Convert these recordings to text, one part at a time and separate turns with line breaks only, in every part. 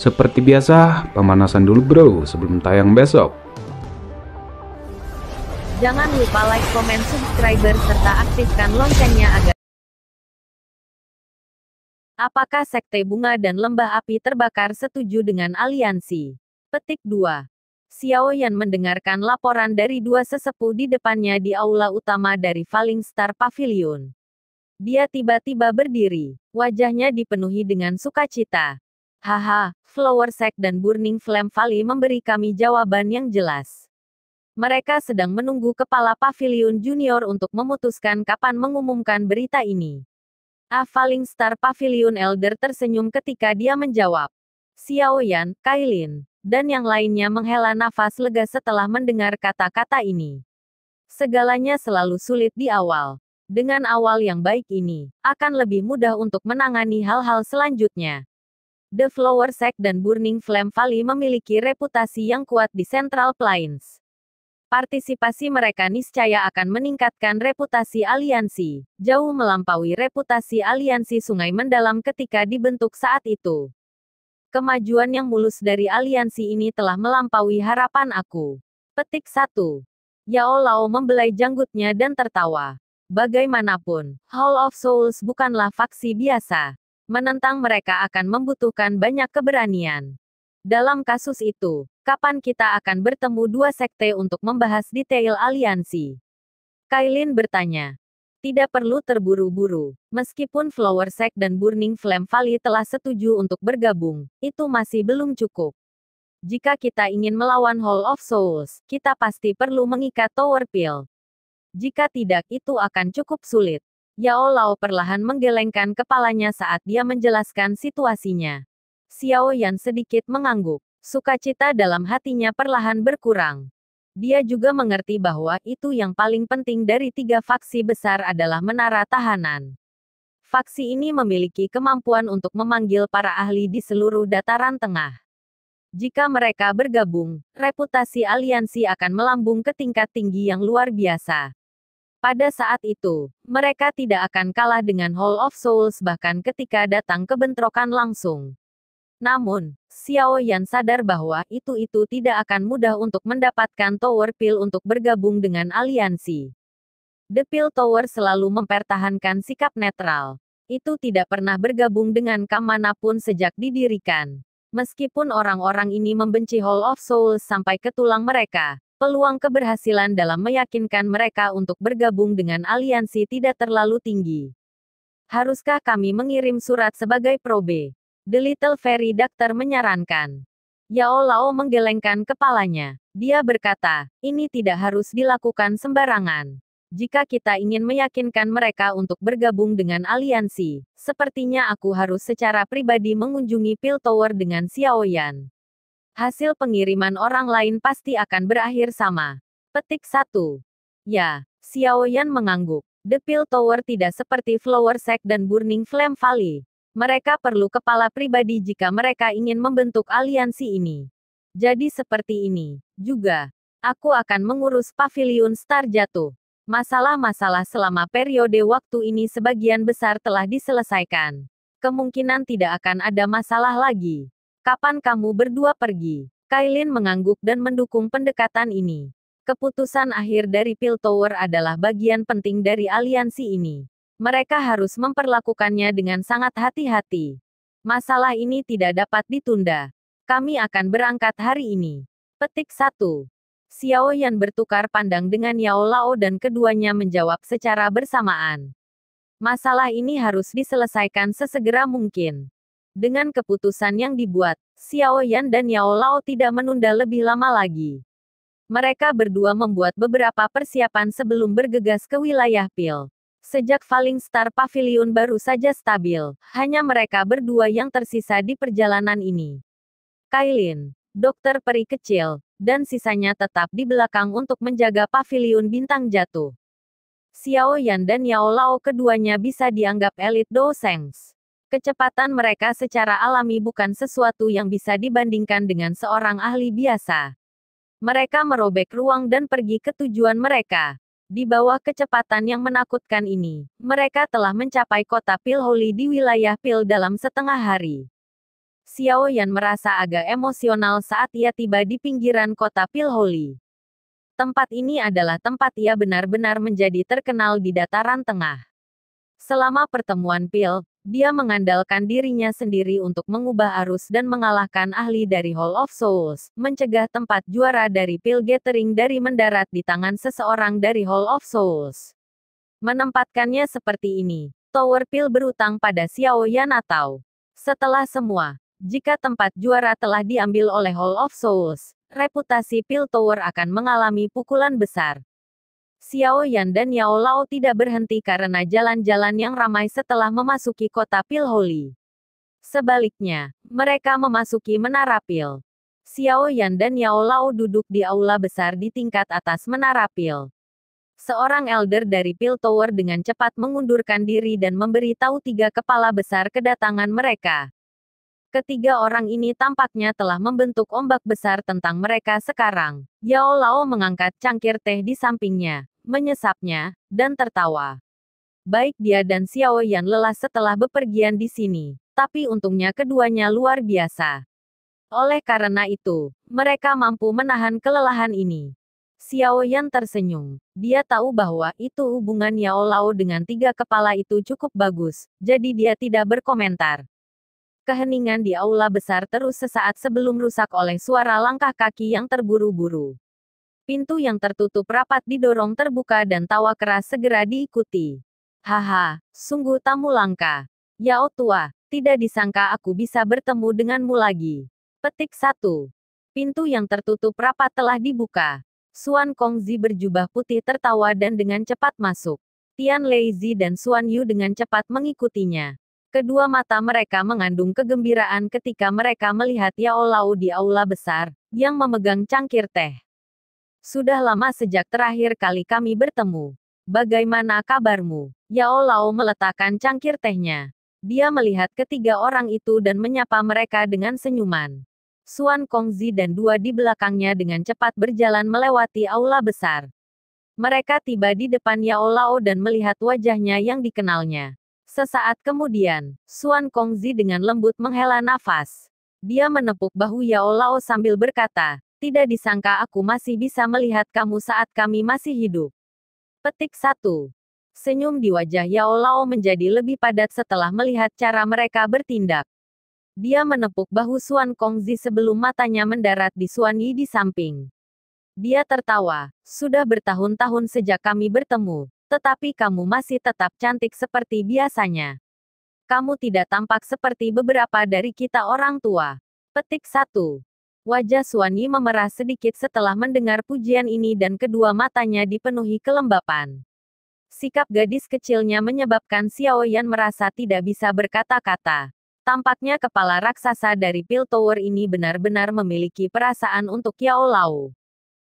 Seperti biasa, pemanasan dulu bro sebelum tayang besok. Jangan lupa like, komen, subscribe, serta aktifkan loncengnya agar Apakah Sekte Bunga dan Lembah Api terbakar setuju dengan aliansi? Petik 2. Xiao Yan mendengarkan laporan dari dua sesepuh di depannya di aula utama dari Falling Star Pavilion. Dia tiba-tiba berdiri, wajahnya dipenuhi dengan sukacita. Haha, Flower Sack dan Burning Flame Valley memberi kami jawaban yang jelas. Mereka sedang menunggu kepala pavilion junior untuk memutuskan kapan mengumumkan berita ini. A Falling Star Pavilion Elder tersenyum ketika dia menjawab. Yan, Kailin, dan yang lainnya menghela nafas lega setelah mendengar kata-kata ini. Segalanya selalu sulit di awal. Dengan awal yang baik ini, akan lebih mudah untuk menangani hal-hal selanjutnya. The Flower Sack dan Burning Flame Valley memiliki reputasi yang kuat di Central Plains. Partisipasi mereka niscaya akan meningkatkan reputasi aliansi, jauh melampaui reputasi aliansi sungai mendalam ketika dibentuk saat itu. Kemajuan yang mulus dari aliansi ini telah melampaui harapan aku. Petik 1. Yao Lao membelai janggutnya dan tertawa. Bagaimanapun, Hall of Souls bukanlah faksi biasa menentang mereka akan membutuhkan banyak keberanian. Dalam kasus itu, kapan kita akan bertemu dua sekte untuk membahas detail aliansi? Kailin bertanya. Tidak perlu terburu-buru, meskipun Flower Sect dan Burning Flame Valley telah setuju untuk bergabung, itu masih belum cukup. Jika kita ingin melawan Hall of Souls, kita pasti perlu mengikat Tower Pill. Jika tidak, itu akan cukup sulit. Yao Lao perlahan menggelengkan kepalanya saat dia menjelaskan situasinya. Xiao Yan sedikit mengangguk. Sukacita dalam hatinya perlahan berkurang. Dia juga mengerti bahwa itu yang paling penting dari tiga faksi besar adalah menara tahanan. Faksi ini memiliki kemampuan untuk memanggil para ahli di seluruh dataran tengah. Jika mereka bergabung, reputasi aliansi akan melambung ke tingkat tinggi yang luar biasa. Pada saat itu, mereka tidak akan kalah dengan Hall of Souls bahkan ketika datang ke bentrokan langsung. Namun, Xiao Yan sadar bahwa itu-itu tidak akan mudah untuk mendapatkan Tower Pill untuk bergabung dengan aliansi. The Pill Tower selalu mempertahankan sikap netral. Itu tidak pernah bergabung dengan kemanapun sejak didirikan. Meskipun orang-orang ini membenci Hall of Souls sampai ke tulang mereka, peluang keberhasilan dalam meyakinkan mereka untuk bergabung dengan aliansi tidak terlalu tinggi. Haruskah kami mengirim surat sebagai probe? The Little Fairy Doctor menyarankan. Yao Lao menggelengkan kepalanya. Dia berkata, ini tidak harus dilakukan sembarangan. Jika kita ingin meyakinkan mereka untuk bergabung dengan aliansi, sepertinya aku harus secara pribadi mengunjungi Pil Tower dengan Xiaoyan hasil pengiriman orang lain pasti akan berakhir sama. Petik satu. Ya, Xiao Yan mengangguk. The Pill Tower tidak seperti Flower Sack dan Burning Flame Valley. Mereka perlu kepala pribadi jika mereka ingin membentuk aliansi ini. Jadi seperti ini. Juga, aku akan mengurus pavilion star jatuh. Masalah-masalah selama periode waktu ini sebagian besar telah diselesaikan. Kemungkinan tidak akan ada masalah lagi. Kapan kamu berdua pergi? Kailin mengangguk dan mendukung pendekatan ini. Keputusan akhir dari Tower adalah bagian penting dari aliansi ini. Mereka harus memperlakukannya dengan sangat hati-hati. Masalah ini tidak dapat ditunda. Kami akan berangkat hari ini. Petik 1. Xiao Yan bertukar pandang dengan Yao Lao dan keduanya menjawab secara bersamaan. Masalah ini harus diselesaikan sesegera mungkin. Dengan keputusan yang dibuat, Xiao Yan dan Yao Lao tidak menunda lebih lama lagi. Mereka berdua membuat beberapa persiapan sebelum bergegas ke wilayah Pil. Sejak Falling Star Pavilion baru saja stabil, hanya mereka berdua yang tersisa di perjalanan ini. Kailin, dokter peri kecil, dan sisanya tetap di belakang untuk menjaga pavilion bintang jatuh. Xiao Yan dan Yao Lao keduanya bisa dianggap elit Sengs. Kecepatan mereka secara alami bukan sesuatu yang bisa dibandingkan dengan seorang ahli biasa. Mereka merobek ruang dan pergi ke tujuan mereka. Di bawah kecepatan yang menakutkan ini, mereka telah mencapai kota Pilholi di wilayah Pil dalam setengah hari. Xiao Yan merasa agak emosional saat ia tiba di pinggiran kota Pilholi. Tempat ini adalah tempat ia benar-benar menjadi terkenal di dataran tengah. Selama pertemuan Pil, dia mengandalkan dirinya sendiri untuk mengubah arus dan mengalahkan ahli dari Hall of Souls, mencegah tempat juara dari Pil Gathering dari mendarat di tangan seseorang dari Hall of Souls. Menempatkannya seperti ini, Tower Pil berutang pada Xiao Yan atau setelah semua, jika tempat juara telah diambil oleh Hall of Souls, reputasi Pil Tower akan mengalami pukulan besar. Xiao Yan dan Yao Lao tidak berhenti karena jalan-jalan yang ramai setelah memasuki kota Pilholi. Sebaliknya, mereka memasuki Menara Pil. Xiao Yan dan Yao Lao duduk di aula besar di tingkat atas Menara Pil. Seorang elder dari Pil Tower dengan cepat mengundurkan diri dan memberitahu tiga kepala besar kedatangan mereka. Ketiga orang ini tampaknya telah membentuk ombak besar tentang mereka sekarang. Yao Lao mengangkat cangkir teh di sampingnya menyesapnya, dan tertawa. Baik dia dan Xiao Yan lelah setelah bepergian di sini, tapi untungnya keduanya luar biasa. Oleh karena itu, mereka mampu menahan kelelahan ini. Xiao Yan tersenyum. Dia tahu bahwa itu hubungan Yao Lao dengan tiga kepala itu cukup bagus, jadi dia tidak berkomentar. Keheningan di aula besar terus sesaat sebelum rusak oleh suara langkah kaki yang terburu-buru. Pintu yang tertutup rapat didorong terbuka dan tawa keras segera diikuti. Haha, sungguh tamu langka. Yao tua, tidak disangka aku bisa bertemu denganmu lagi. Petik 1. Pintu yang tertutup rapat telah dibuka. Suan Kongzi berjubah putih tertawa dan dengan cepat masuk. Tian Leizi dan Suan Yu dengan cepat mengikutinya. Kedua mata mereka mengandung kegembiraan ketika mereka melihat Yao Lao di aula besar, yang memegang cangkir teh. Sudah lama sejak terakhir kali kami bertemu. Bagaimana kabarmu? Yao Lao meletakkan cangkir tehnya. Dia melihat ketiga orang itu dan menyapa mereka dengan senyuman. Suan Kongzi dan dua di belakangnya dengan cepat berjalan melewati aula besar. Mereka tiba di depan Yao Lao dan melihat wajahnya yang dikenalnya. Sesaat kemudian, Suan Kongzi dengan lembut menghela nafas. Dia menepuk bahu Yao Lao sambil berkata, tidak disangka aku masih bisa melihat kamu saat kami masih hidup. Petik 1. Senyum di wajah Yao Lao menjadi lebih padat setelah melihat cara mereka bertindak. Dia menepuk bahu Suan Kongzi sebelum matanya mendarat di Suan Yi di samping. Dia tertawa, sudah bertahun-tahun sejak kami bertemu, tetapi kamu masih tetap cantik seperti biasanya. Kamu tidak tampak seperti beberapa dari kita orang tua. Petik satu. Wajah Suani memerah sedikit setelah mendengar pujian ini dan kedua matanya dipenuhi kelembapan. Sikap gadis kecilnya menyebabkan Xiao Yan merasa tidak bisa berkata-kata. Tampaknya kepala raksasa dari Pil Tower ini benar-benar memiliki perasaan untuk Yao Lao.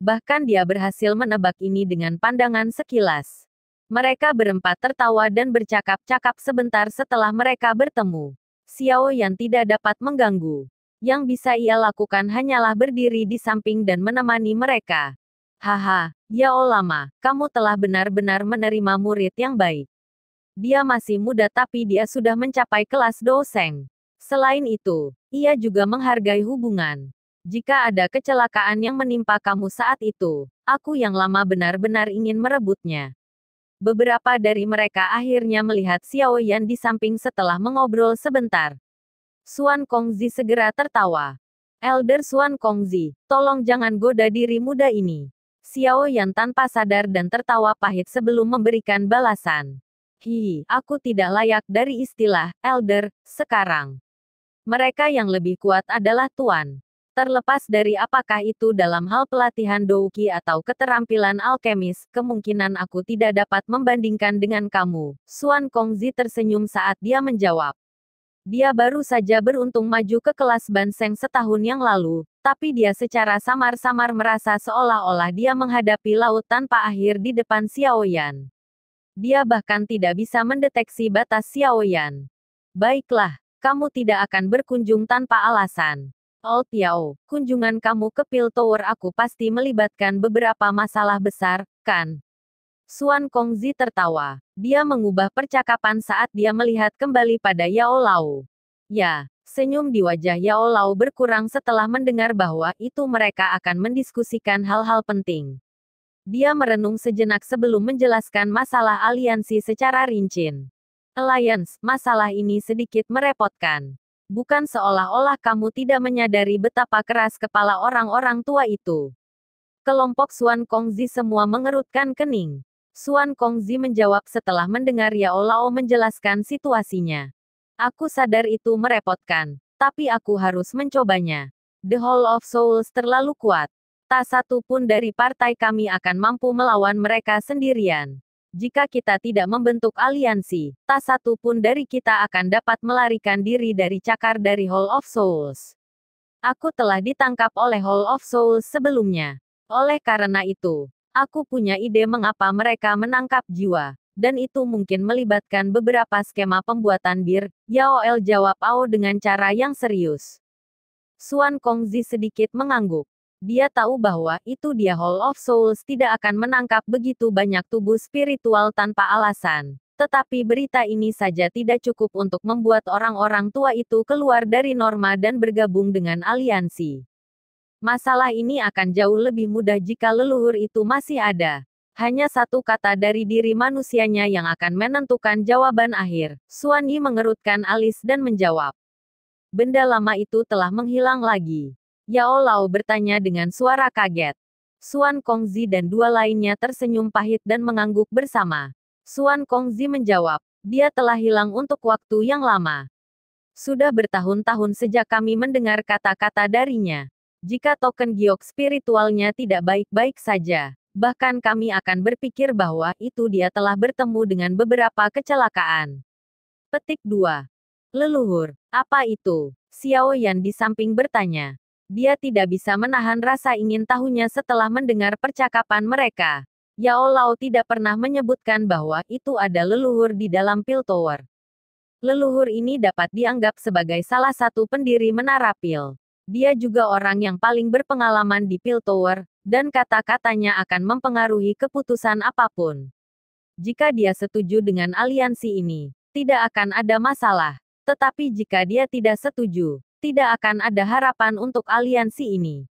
Bahkan dia berhasil menebak ini dengan pandangan sekilas. Mereka berempat tertawa dan bercakap-cakap sebentar setelah mereka bertemu. Xiao Yan tidak dapat mengganggu. Yang bisa ia lakukan hanyalah berdiri di samping dan menemani mereka. Haha, ya Olama, kamu telah benar-benar menerima murid yang baik. Dia masih muda tapi dia sudah mencapai kelas doseng. Selain itu, ia juga menghargai hubungan. Jika ada kecelakaan yang menimpa kamu saat itu, aku yang lama benar-benar ingin merebutnya. Beberapa dari mereka akhirnya melihat Xiao Yan di samping setelah mengobrol sebentar. Suan Kongzi segera tertawa. Elder Suan Kongzi, tolong jangan goda diri muda ini. Xiao Yan tanpa sadar dan tertawa pahit sebelum memberikan balasan. Hihi, aku tidak layak dari istilah elder sekarang. Mereka yang lebih kuat adalah tuan. Terlepas dari apakah itu dalam hal pelatihan douki atau keterampilan alkemis, kemungkinan aku tidak dapat membandingkan dengan kamu. Suan Kongzi tersenyum saat dia menjawab. Dia baru saja beruntung maju ke kelas Banseng setahun yang lalu, tapi dia secara samar-samar merasa seolah-olah dia menghadapi laut tanpa akhir di depan Xiaoyan. Dia bahkan tidak bisa mendeteksi batas Xiaoyan. Baiklah, kamu tidak akan berkunjung tanpa alasan. Altiao, oh, kunjungan kamu ke Pil Tower aku pasti melibatkan beberapa masalah besar, kan? Suan Kongzi tertawa. Dia mengubah percakapan saat dia melihat kembali pada Yao Lao. Ya, senyum di wajah Yao Lao berkurang setelah mendengar bahwa itu mereka akan mendiskusikan hal-hal penting. Dia merenung sejenak sebelum menjelaskan masalah aliansi secara rinci. Alliance, masalah ini sedikit merepotkan. Bukan seolah-olah kamu tidak menyadari betapa keras kepala orang-orang tua itu. Kelompok Suan Kongzi semua mengerutkan kening. Suan Kongzi menjawab setelah mendengar Yao Lao menjelaskan situasinya. Aku sadar itu merepotkan, tapi aku harus mencobanya. The Hall of Souls terlalu kuat. Tak satu pun dari partai kami akan mampu melawan mereka sendirian. Jika kita tidak membentuk aliansi, tak satu pun dari kita akan dapat melarikan diri dari cakar dari Hall of Souls. Aku telah ditangkap oleh Hall of Souls sebelumnya. Oleh karena itu, Aku punya ide mengapa mereka menangkap jiwa, dan itu mungkin melibatkan beberapa skema pembuatan bir, Yaol jawab Ao dengan cara yang serius. Suan Kongzi sedikit mengangguk. Dia tahu bahwa itu dia Hall of Souls tidak akan menangkap begitu banyak tubuh spiritual tanpa alasan. Tetapi berita ini saja tidak cukup untuk membuat orang-orang tua itu keluar dari norma dan bergabung dengan aliansi. Masalah ini akan jauh lebih mudah jika leluhur itu masih ada. Hanya satu kata dari diri manusianya yang akan menentukan jawaban akhir. Suan Yi mengerutkan alis dan menjawab. Benda lama itu telah menghilang lagi. Yao Lao bertanya dengan suara kaget. Suan Kongzi dan dua lainnya tersenyum pahit dan mengangguk bersama. Suan Kongzi menjawab, dia telah hilang untuk waktu yang lama. Sudah bertahun-tahun sejak kami mendengar kata-kata darinya jika token giok spiritualnya tidak baik-baik saja. Bahkan kami akan berpikir bahwa itu dia telah bertemu dengan beberapa kecelakaan. Petik 2. Leluhur, apa itu? Xiao Yan di samping bertanya. Dia tidak bisa menahan rasa ingin tahunya setelah mendengar percakapan mereka. Yao Lao tidak pernah menyebutkan bahwa itu ada leluhur di dalam Pil Tower. Leluhur ini dapat dianggap sebagai salah satu pendiri menara pil dia juga orang yang paling berpengalaman di Tower, dan kata-katanya akan mempengaruhi keputusan apapun. Jika dia setuju dengan aliansi ini, tidak akan ada masalah. Tetapi jika dia tidak setuju, tidak akan ada harapan untuk aliansi ini.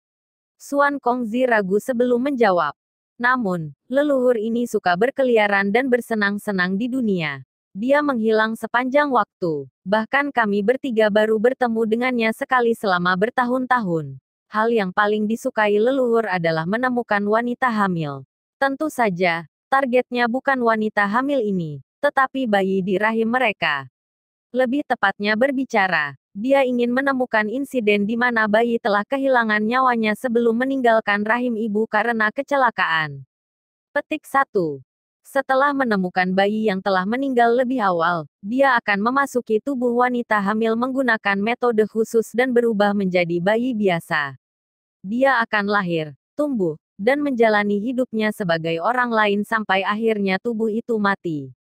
Suan Kongzi ragu sebelum menjawab. Namun, leluhur ini suka berkeliaran dan bersenang-senang di dunia. Dia menghilang sepanjang waktu, bahkan kami bertiga baru bertemu dengannya sekali selama bertahun-tahun. Hal yang paling disukai leluhur adalah menemukan wanita hamil. Tentu saja, targetnya bukan wanita hamil ini, tetapi bayi di rahim mereka. Lebih tepatnya berbicara, dia ingin menemukan insiden di mana bayi telah kehilangan nyawanya sebelum meninggalkan rahim ibu karena kecelakaan. Petik 1. Setelah menemukan bayi yang telah meninggal lebih awal, dia akan memasuki tubuh wanita hamil menggunakan metode khusus dan berubah menjadi bayi biasa. Dia akan lahir, tumbuh, dan menjalani hidupnya sebagai orang lain sampai akhirnya tubuh itu mati.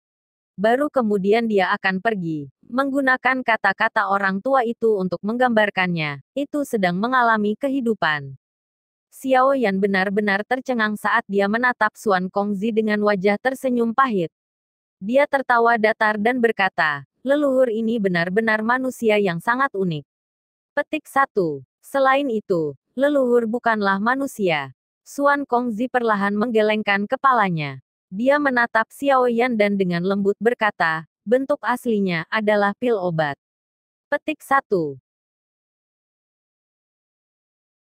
Baru kemudian dia akan pergi, menggunakan kata-kata orang tua itu untuk menggambarkannya, itu sedang mengalami kehidupan. Xiao Yan benar-benar tercengang saat dia menatap Xuan Kongzi dengan wajah tersenyum pahit. Dia tertawa datar dan berkata, leluhur ini benar-benar manusia yang sangat unik. Petik satu. Selain itu, leluhur bukanlah manusia. Xuan Kongzi perlahan menggelengkan kepalanya. Dia menatap Xiao Yan dan dengan lembut berkata, bentuk aslinya adalah pil obat. Petik satu.